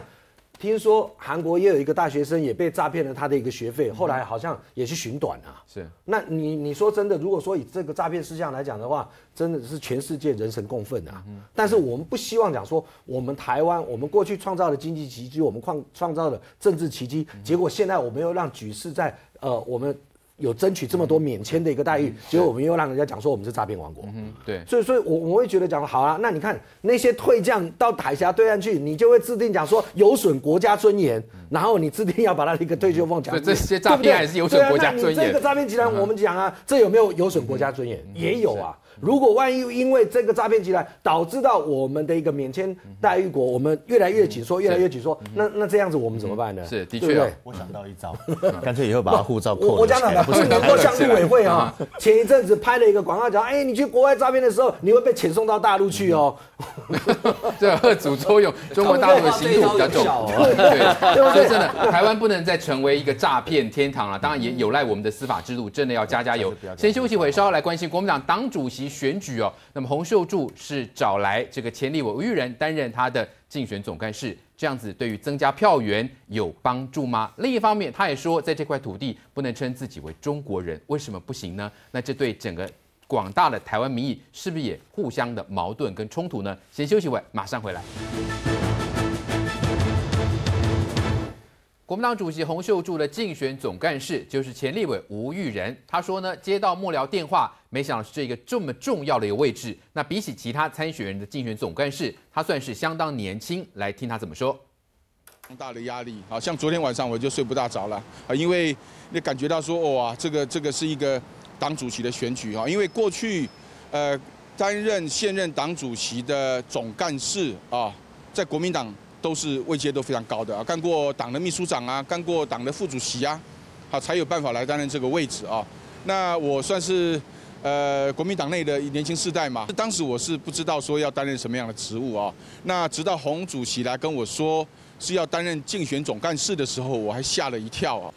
听说韩国也有一个大学生也被诈骗了，他的一个学费，后来好像也去寻短啊。是，那你你说真的，如果说以这个诈骗事项来讲的话，真的是全世界人神共愤啊。嗯，但是我们不希望讲说我们台湾，我们过去创造的经济奇迹，我们创创造的政治奇迹，结果现在我们又让举世在呃我们。有争取这么多免签的一个待遇，结果我们又让人家讲说我们是诈骗王国。嗯，对。所以，所以，我我会觉得讲好啊，那你看那些退将到海峡对岸去，你就会制定讲说有损国家尊严，然后你制定要把他一个退休俸讲这些诈骗还是有损国家尊严。那你这个诈骗集团，我们讲啊，这有没有有损国家尊严？也有啊。如果万一因为这个诈骗集团导致到我们的一个免签待遇国，我们越来越紧缩，越来越紧缩，那那这样子我们怎么办呢？是的确，我想到一招，干脆以后把护照扣家来。不是能够像陆委会啊，前一阵子拍了一个广告，讲哎，你去国外诈骗的时候，你会被遣送到大陆去哦。这恶作妖用 中国大陆的刑度比较重。对，所以真的，台湾不能再成为一个诈骗天堂了。当然也有赖我们的司法制度，真的要加加油。先休息会，稍后来关心国民党党主席。选举哦，那么洪秀柱是找来这个前立委吴育仁担任他的竞选总干事，这样子对于增加票源有帮助吗？另一方面，他也说，在这块土地不能称自己为中国人，为什么不行呢？那这对整个广大的台湾民意是不是也互相的矛盾跟冲突呢？先休息会，马上回来。国民党主席洪秀柱的竞选总干事就是前立委吴玉仁，他说呢，接到幕僚电话。没想到是这个这么重要的一个位置。那比起其他参选人的竞选总干事，他算是相当年轻。来听他怎么说。很大的压力，好像昨天晚上我就睡不大着了啊，因为那感觉到说，哇，这个这个是一个党主席的选举啊，因为过去，呃，担任现任党主席的总干事啊，在国民党都是位阶都非常高的啊，干过党的秘书长啊，干过党的副主席啊，好才有办法来担任这个位置啊。那我算是。呃，国民党内的年轻世代嘛，当时我是不知道说要担任什么样的职务啊。那直到洪主席来跟我说是要担任竞选总干事的时候，我还吓了一跳啊。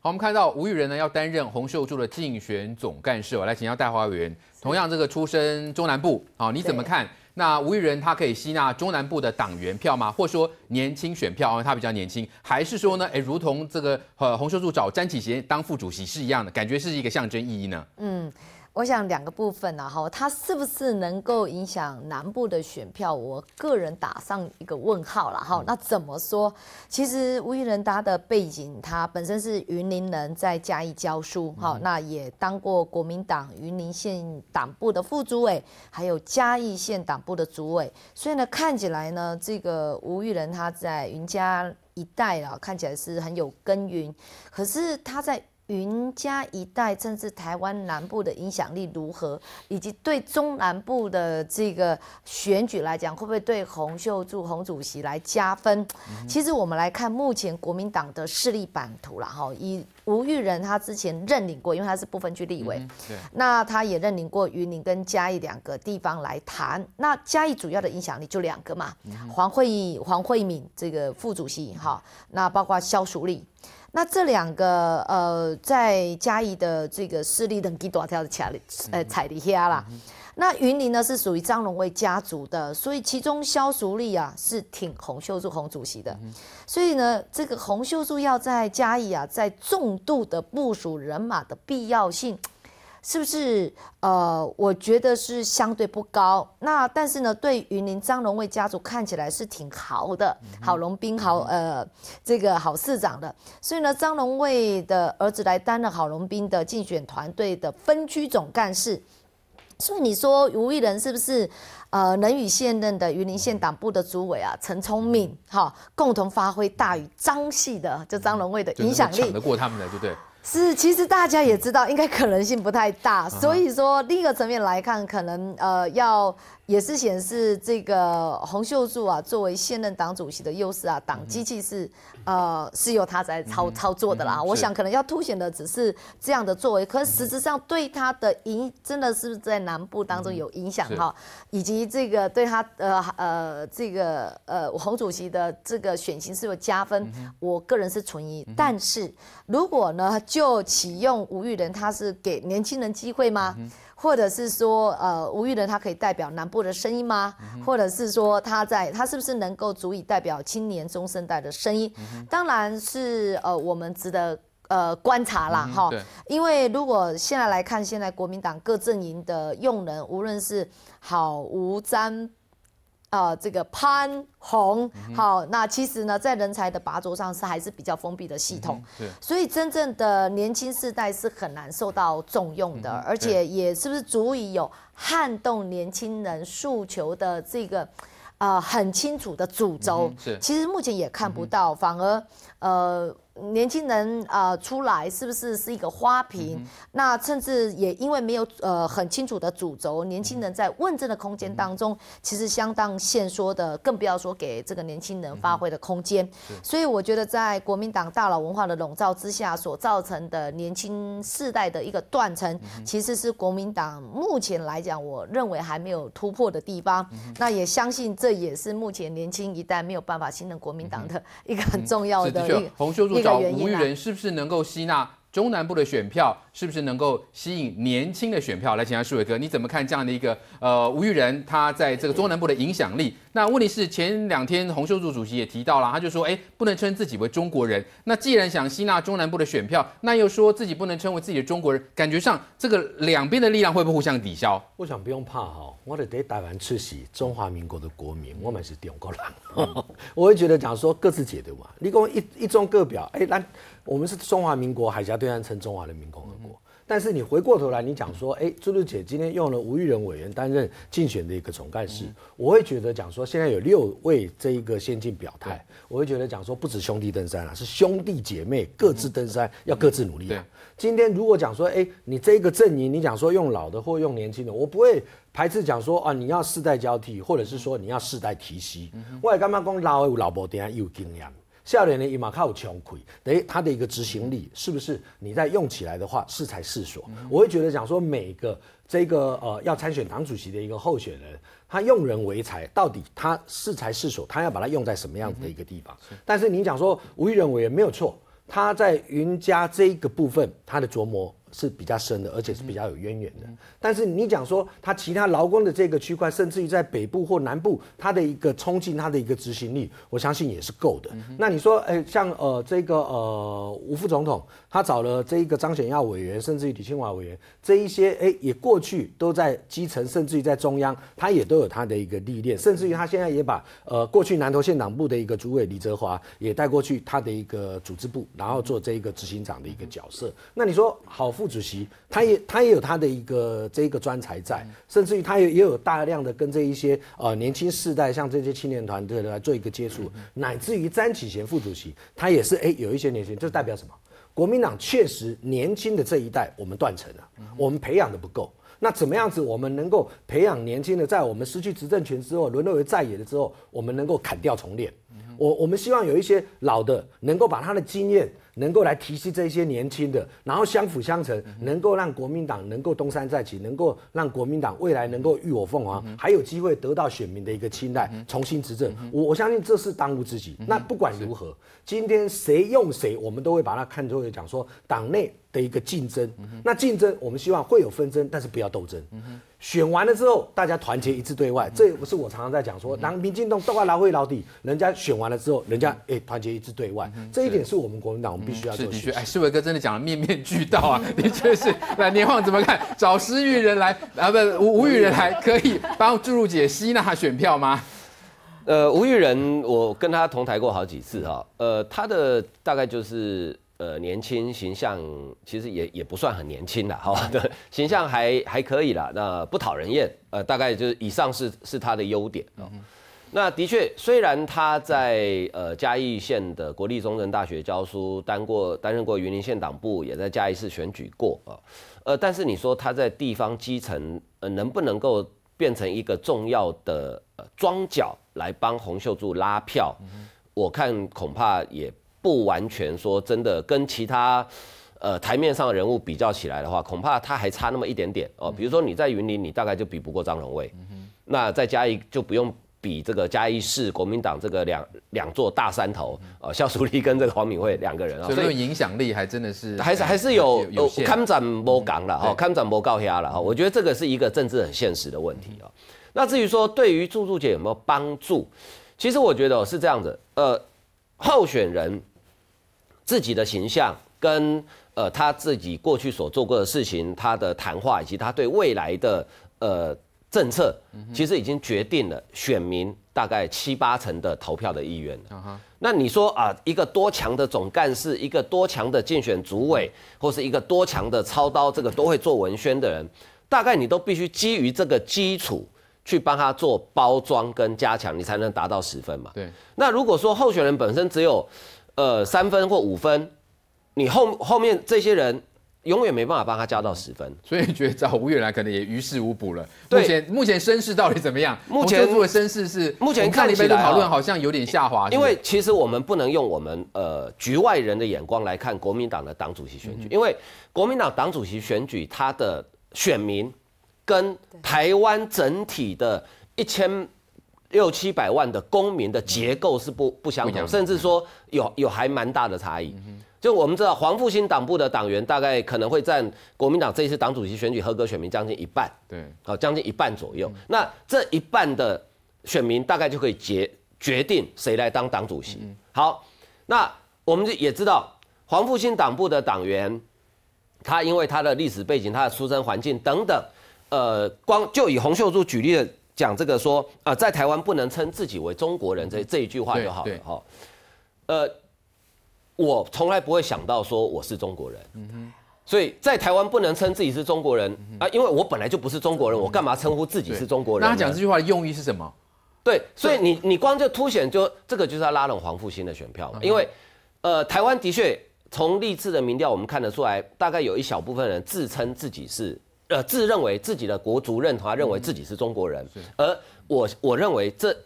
好，我们看到吴育仁呢要担任洪秀柱的竞选总干事我来请教戴花园。同样这个出身中南部啊，你怎么看？那吴育仁他可以吸纳中南部的党员票吗？或说年轻选票啊，他比较年轻，还是说呢，哎，如同这个呃洪秀柱找詹启贤当副主席是一样的感觉，是一个象征意义呢？嗯。我想两个部分呢，哈，他是不是能够影响南部的选票？我个人打上一个问号了，哈。那怎么说？其实吴育仁他的背景，他本身是云林人，在嘉义教书，哈，那也当过国民党云林县党部的副主委，还有嘉义县党部的主委，所以呢，看起来呢，这个吴育仁他在云嘉一带啊，看起来是很有耕耘，可是他在。云嘉一带，甚至台湾南部的影响力如何，以及对中南部的这个选举来讲，会不会对洪秀柱洪主席来加分？其实我们来看目前国民党的势力版图了哈，以吴玉仁他之前认领过，因为他是不分区立委，那他也认领过云林跟嘉义两个地方来谈。那嘉义主要的影响力就两个嘛，黄惠黄惠敏这个副主席哈，那包括萧淑丽。那这两个呃，在嘉义的这个势力等级大跳的踩，呃踩的下啦。那云林呢是属于张荣威家族的，所以其中萧淑丽啊是挺洪秀柱洪主席的，所以呢，这个洪秀柱要在嘉义啊，在重度的部署人马的必要性。是不是？呃，我觉得是相对不高。那但是呢，对云林张荣卫家族看起来是挺豪的，好龙斌好呃，这个好市长的。所以呢，张荣卫的儿子来担任郝龙斌的竞选团队的分区总干事。所以你说吴奕仁是不是？呃，能与现任的云林县党部的主委啊陈聪明哈共同发挥大于张系的，就张荣卫的影响力，抢得过他们的，对不对？是，其实大家也知道，应该可能性不太大，所以说另一个层面来看，可能呃要。也是显示这个洪秀柱啊，作为现任党主席的优势啊，党机器是呃是由他在操操作的啦。我想可能要凸显的只是这样的作为，可是实质上对他的影真的是在南部当中有影响哈，以及这个对他呃呃这个呃洪主席的这个选情是有加分。我个人是存疑，但是如果呢就启用吴玉仁，他是给年轻人机会吗？或者是说，呃，吴玉仁他可以代表南部的声音吗？或者是说，他在他是不是能够足以代表青年中生代的声音？当然是，呃，我们值得呃观察啦，哈。因为如果现在来看，现在国民党各阵营的用人，无论是好吴沾。啊，这个潘宏，好，那其实呢，在人才的拔擢上是还是比较封闭的系统，对，所以真正的年轻世代是很难受到重用的，而且也是不是足以有撼动年轻人诉求的这个，呃，很清楚的主轴，是，其实目前也看不到，反而，呃。年轻人啊，出来是不是是一个花瓶？那甚至也因为没有呃很清楚的主轴，年轻人在问政的空间当中，其实相当限缩的，更不要说给这个年轻人发挥的空间。所以我觉得，在国民党大佬文化的笼罩之下，所造成的年轻世代的一个断层，其实是国民党目前来讲，我认为还没有突破的地方。那也相信这也是目前年轻一代没有办法信任国民党的一个很重要的一个。吴育仁是不是能够吸纳中南部的选票？是不是能够吸引年轻的选票来？请看树伟哥，你怎么看这样的一个呃吴育仁他在这个中南部的影响力？那问题是前两天洪秀柱主席也提到了，他就说，哎，不能称自己为中国人。那既然想吸纳中南部的选票，那又说自己不能称为自己的中国人，感觉上这个两边的力量会不会互相抵消？我想不用怕哈，我的得台湾出席中华民国的国民，我们是中国人。我会觉得讲说各自解读嘛，给我一一中各表，哎，那我们是中华民国，海峡对岸称中华人民共和国。但是你回过头来，你讲说，哎，朱露姐今天用了吴玉仁委员担任竞选的一个总干事，我会觉得讲说，现在有六位这一个先进表态，我会觉得讲说，不止兄弟登山啊，是兄弟姐妹各自登山，要各自努力。今天如果讲说，哎，你这个阵营，你讲说用老的或用年轻的，我不会排斥讲说，啊，你要世代交替，或者是说你要世代提携，我也干嘛讲老有老婆，等下有经验。下脸的伊马卡欧琼奎，他的一个执行力，是不是你在用起来的话是才是所？我会觉得讲说每个这个呃要参选党主席的一个候选人，他用人为才，到底他是才是所，他要把它用在什么样子的一个地方？但是你讲说人为也没有错，他在云家这一个部分他的琢磨。是比较深的，而且是比较有渊源的。但是你讲说他其他劳工的这个区块，甚至于在北部或南部，他的一个冲进，他的一个执行力，我相信也是够的。那你说，哎，像呃这个呃吴副总统，他找了这一个张显耀委员，甚至于李清华委员，这一些哎，也过去都在基层，甚至于在中央，他也都有他的一个历练，甚至于他现在也把呃过去南投县党部的一个主委李泽华也带过去他的一个组织部，然后做这一个执行长的一个角色。那你说好？副主席，他也他也有他的一个这一个专才在，甚至于他也也有大量的跟这一些呃年轻世代，像这些青年团队来做一个接触，乃至于詹启贤副主席，他也是哎有一些年轻，这代表什么？国民党确实年轻的这一代我们断层了，我们培养的不够。那怎么样子我们能够培养年轻的，在我们失去执政权之后，沦落为在野的之后，我们能够砍掉重练？我我们希望有一些老的能够把他的经验。能够来提示这些年轻的，然后相辅相成，能够让国民党能够东山再起，能够让国民党未来能够浴火凤凰，还有机会得到选民的一个青睐，重新执政。我我相信这是当务之急。那不管如何，今天谁用谁，我们都会把它看作为讲说党内的一个竞争。那竞争，我们希望会有纷争，但是不要斗争。选完了之后，大家团结一致对外，这也不是我常常在讲说，拿民进党都快斗去老底，人家选完了之后，人家哎团结一致对外，这一点是我们国民党我们必须要做。是，哎，世伟哥真的讲的面面俱到啊，的 确是。来，年旺怎么看？找失语人来，啊不，吴吴语人来，可以帮注入姐吸纳选票吗？呃，吴玉人，我跟他同台过好几次哈，呃，他的大概就是。呃，年轻形象其实也也不算很年轻了哈，形象还还可以了，那不讨人厌，呃，大概就是以上是是他的优点啊。那的确，虽然他在呃嘉义县的国立中正大学教书，担过担任过云林县党部，也在嘉义市选举过啊，呃，但是你说他在地方基层呃，能不能够变成一个重要的呃庄脚来帮洪秀柱拉票，我看恐怕也。不完全说真的，跟其他，呃，台面上的人物比较起来的话，恐怕他还差那么一点点哦。比如说你在云林，你大概就比不过张荣惠，那再加一就不用比这个嘉义市国民党这个两两座大山头，呃，肖淑丽跟这个黄敏惠两个人，所以影响力还真的是还是还是有。看展波港了哈，看展波告黑了哈，我觉得这个是一个政治很现实的问题哦。那至于说对于柱柱姐有没有帮助，其实我觉得是这样子，呃。候选人自己的形象，跟呃他自己过去所做过的事情，他的谈话以及他对未来的呃政策，其实已经决定了选民大概七八成的投票的意愿了。那你说啊，一个多强的总干事，一个多强的竞选主委，或是一个多强的操刀，这个都会做文宣的人，大概你都必须基于这个基础。去帮他做包装跟加强，你才能达到十分嘛？对。那如果说候选人本身只有呃三分或五分，你后后面这些人永远没办法帮他加到十分。所以觉得找吴月来可能也于事无补了。目前目前声势到底怎么样？目前的果声势是目前看你们的讨论好像有点下滑。因为其实我们不能用我们呃局外人的眼光来看国民党的党主席选举，因为国民党党主席选举他的选民。跟台湾整体的一千六七百万的公民的结构是不不相同，甚至说有有还蛮大的差异。就我们知道，黄复兴党部的党员大概可能会占国民党这一次党主席选举合格选民将近一半，对，好将近一半左右。那这一半的选民大概就可以决决定谁来当党主席。好，那我们也知道黄复兴党部的党员，他因为他的历史背景、他的出生环境等等。呃，光就以洪秀柱举例的讲，这个说啊，在台湾不能称自己为中国人，这这一句话就好了哈。呃，我从来不会想到说我是中国人，所以在台湾不能称自己是中国人啊，因为我本来就不是中国人，我干嘛称呼自己是中国人？那讲这句话的用意是什么？对，所以你你光就凸显就这个就是要拉拢黄复兴的选票，因为呃，台湾的确从历次的民调我们看得出来，大概有一小部分人自称自己是。呃，自认为自己的国族认同，他认为自己是中国人，而我我认为这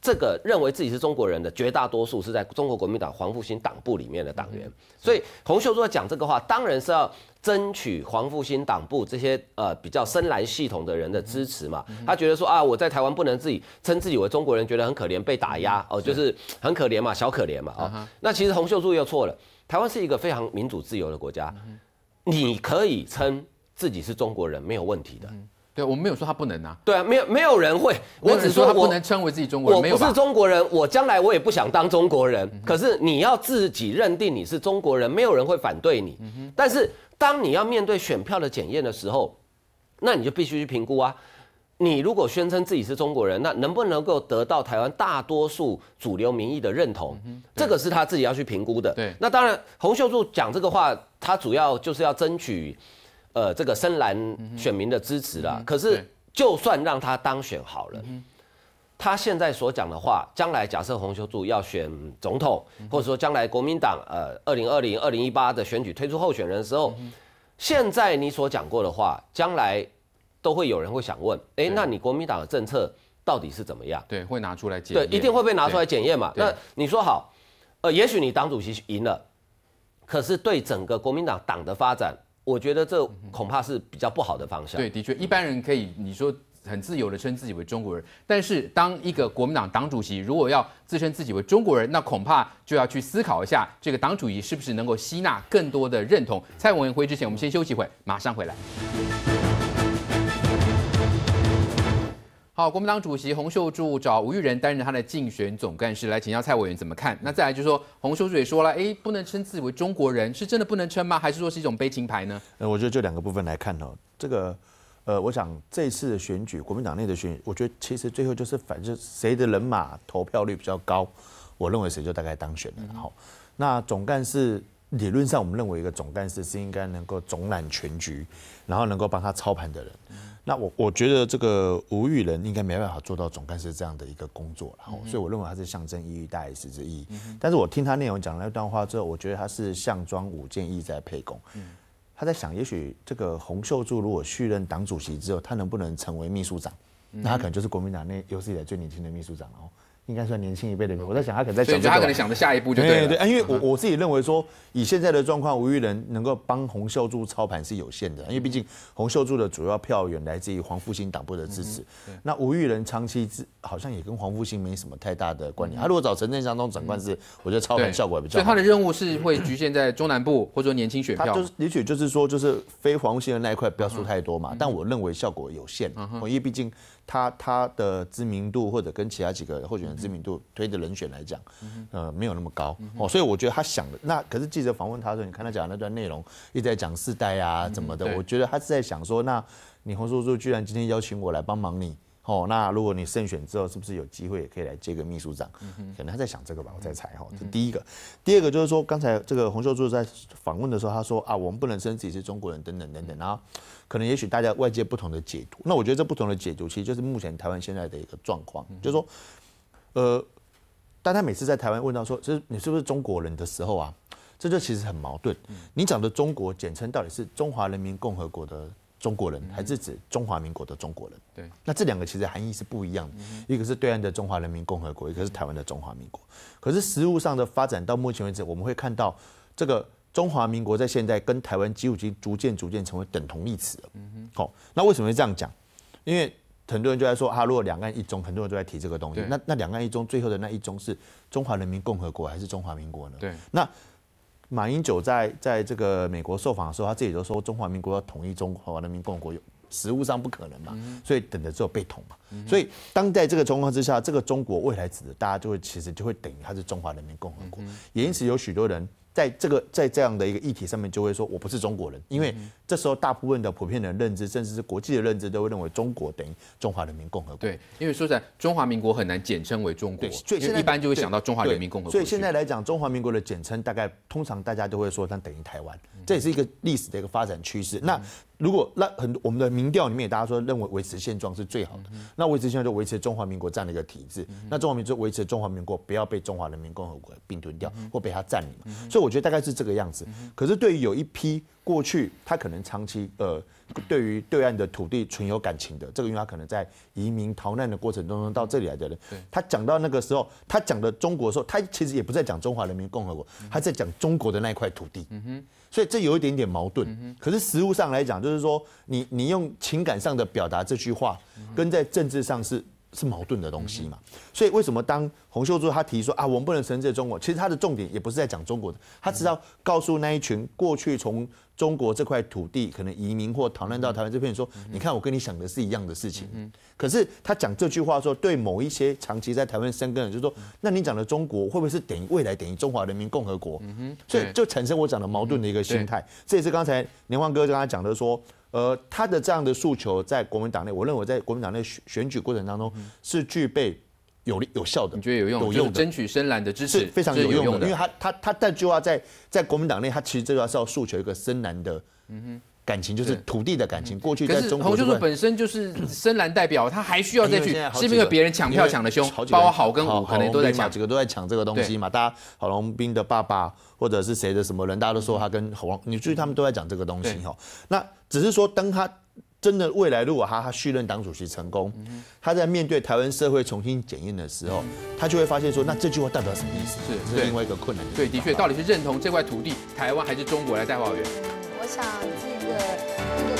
这个认为自己是中国人，的绝大多数是在中国国民党黄复兴党部里面的党员，所以洪秀柱讲这个话，当然是要争取黄复兴党部这些呃比较深蓝系统的人的支持嘛。他觉得说啊，我在台湾不能自己称自己为中国人，觉得很可怜，被打压哦，就是很可怜嘛，小可怜嘛啊。那其实洪秀柱又错了，台湾是一个非常民主自由的国家，你可以称。自己是中国人没有问题的，对，我没有说他不能拿，对啊，没有没有人会，我只说他不能称为自己中国人。我是中国人，我将来我也不想当中国人。可是你要自己认定你是中国人，没有人会反对你。但是当你要面对选票的检验的时候，那你就必须去评估啊。你如果宣称自己是中国人，那能不能够得到台湾大多数主流民意的认同？这个是他自己要去评估的。对，那当然，洪秀柱讲这个话，他主要就是要争取。呃，这个深蓝选民的支持啦，可是就算让他当选好了，他现在所讲的话，将来假设洪秀柱要选总统，或者说将来国民党呃二零二零二零一八的选举推出候选人的时候，现在你所讲过的话，将来都会有人会想问：哎，那你国民党的政策到底是怎么样？对，会拿出来检对，一定会被拿出来检验嘛。那你说好，呃，也许你党主席赢了，可是对整个国民党党的发展。我觉得这恐怕是比较不好的方向。对，的确，一般人可以你说很自由的称自己为中国人，但是当一个国民党党主席如果要自称自己为中国人，那恐怕就要去思考一下，这个党主席是不是能够吸纳更多的认同。蔡文辉，之前我们先休息会，马上回来。好，国民党主席洪秀柱找吴育仁担任他的竞选总干事，来请教蔡委员怎么看。那再来就是说，洪秀柱也说了，哎，不能称自己为中国人，是真的不能称吗？还是说是一种悲情牌呢？呃，我觉得就两个部分来看哦，这个，呃，我想这次的选举，国民党内的选，我觉得其实最后就是反正谁的人马投票率比较高，我认为谁就大概当选了。好，那总干事。理论上，我们认为一个总干事是应该能够总揽全局，然后能够帮他操盘的人。那我我觉得这个吴宇仁应该没办法做到总干事这样的一个工作后所以我认为他是象征意义大于实质意义。但是我听他内容讲那段话之后，我觉得他是项庄舞剑意在沛公。他在想，也许这个洪秀柱如果续任党主席之后，他能不能成为秘书长？那他可能就是国民党内有史以来最年轻的秘书长哦。应该算年轻一辈的。我在想，他可能在想，所以他可能想着下一步就对对对，因为，我我自己认为说，以现在的状况，吴玉仁能够帮洪秀柱操盘是有限的，因为毕竟洪秀柱的主要票源来自于黄复兴党部的支持。那吴玉仁长期好像也跟黄复兴没什么太大的关联。他如果找陈振祥当总官是，我觉得操盘效果比较。所以他的任务是会局限在中南部，或者说年轻选票。也许就是说，就是非黄复兴的那一块不要输太多嘛，但我认为效果有限，因为毕竟。他他的知名度或者跟其他几个候选人知名度推的人选来讲，呃，没有那么高哦，所以我觉得他想的那，可是记者访问他的时候，你看他讲的那段内容，一直在讲四代啊怎么的，我觉得他是在想说，那你洪秀柱居然今天邀请我来帮忙你，哦，那如果你胜选之后，是不是有机会也可以来接个秘书长？可能他在想这个吧，我在猜哈。这第一个，第二个就是说，刚才这个洪秀柱在访问的时候，他说啊，我们不能称自己是中国人，等等等等啊。可能也许大家外界不同的解读，那我觉得这不同的解读，其实就是目前台湾现在的一个状况，就是说，呃，当他每次在台湾问到说“这你是不是中国人”的时候啊，这就其实很矛盾。你讲的中国简称到底是中华人民共和国的中国人，还是指中华民国的中国人？对，那这两个其实含义是不一样的，一个是对岸的中华人民共和国，一个是台湾的中华民国。可是实物上的发展到目前为止，我们会看到这个。中华民国在现在跟台湾几乎已经逐渐逐渐成为等同义词了。好，那为什么会这样讲？因为很多人就在说，啊，如果两岸一中，很多人都在提这个东西。那那两岸一中最后的那一中是中华人民共和国还是中华民国呢？对。那马英九在在这个美国受访的时候，他自己都说中华民国要统一中华人民共和国，有实物上不可能嘛，所以等着只有被捅嘛。所以当在这个状况之下，这个中国未来指的大家就会其实就会等于它是中华人民共和国，也因此有许多人。在这个在这样的一个议题上面，就会说，我不是中国人，因为这时候大部分的普遍的认知，甚至是国际的认知，都会认为中国等于中华人民共和国。对，因为说实在，中华民国很难简称为中国，所以一般就会想到中华人民共和国。所以现在来讲，中华民国的简称大概通常大家都会说它等于台湾，这也是一个历史的一个发展趋势。那。如果那很我们的民调里面，大家说认为维持现状是最好的，那维持现状就维持中华民国这样的一个体制，那中华民就维持中华民国，不要被中华人民共和国并吞掉或被他占领，所以我觉得大概是这个样子。可是对于有一批过去，他可能长期呃。对于对岸的土地存有感情的，这个因为他可能在移民逃难的过程当中到这里来的人，他讲到那个时候，他讲的中国时候，他其实也不在讲中华人民共和国，他在讲中国的那一块土地，所以这有一点点矛盾。可是实物上来讲，就是说你你用情感上的表达这句话，跟在政治上是。是矛盾的东西嘛？所以为什么当洪秀柱他提说啊，我们不能承认中国？其实他的重点也不是在讲中国的，他知要告诉那一群过去从中国这块土地可能移民或逃难到台湾这片说，你看我跟你想的是一样的事情。可是他讲这句话说，对某一些长期在台湾生根的，就说，那你讲的中国会不会是等于未来等于中华人民共和国？嗯哼，所以就产生我讲的矛盾的一个心态。这也是刚才连环哥刚才讲的说。呃，他的这样的诉求在国民党内，我认为在国民党内选选举过程当中是具备有利有效的，你觉得有用？有用的，争取深蓝的支持，非常有用的。因为他他他，这句话在在国民党内，他其实这句话是要诉求一个深蓝的，嗯哼。感情就是土地的感情，过去在中国，秀柱本身就是 深蓝代表，他还需要再去，是因为别人抢票抢的凶，包括郝跟武可能都在抢几个都在抢这个东西嘛。大家郝龙斌的爸爸，或者是谁的什么人，大家都说他跟王，你注意他们都在讲这个东西哦。那只是说，当他真的未来如果他他续任党主席成功，他在面对台湾社会重新检验的时候，他就会发现说，那这句话代表什么意思？是是另外一个困难。对，的确，到底是认同这块土地台湾还是中国来代发员？我想。个。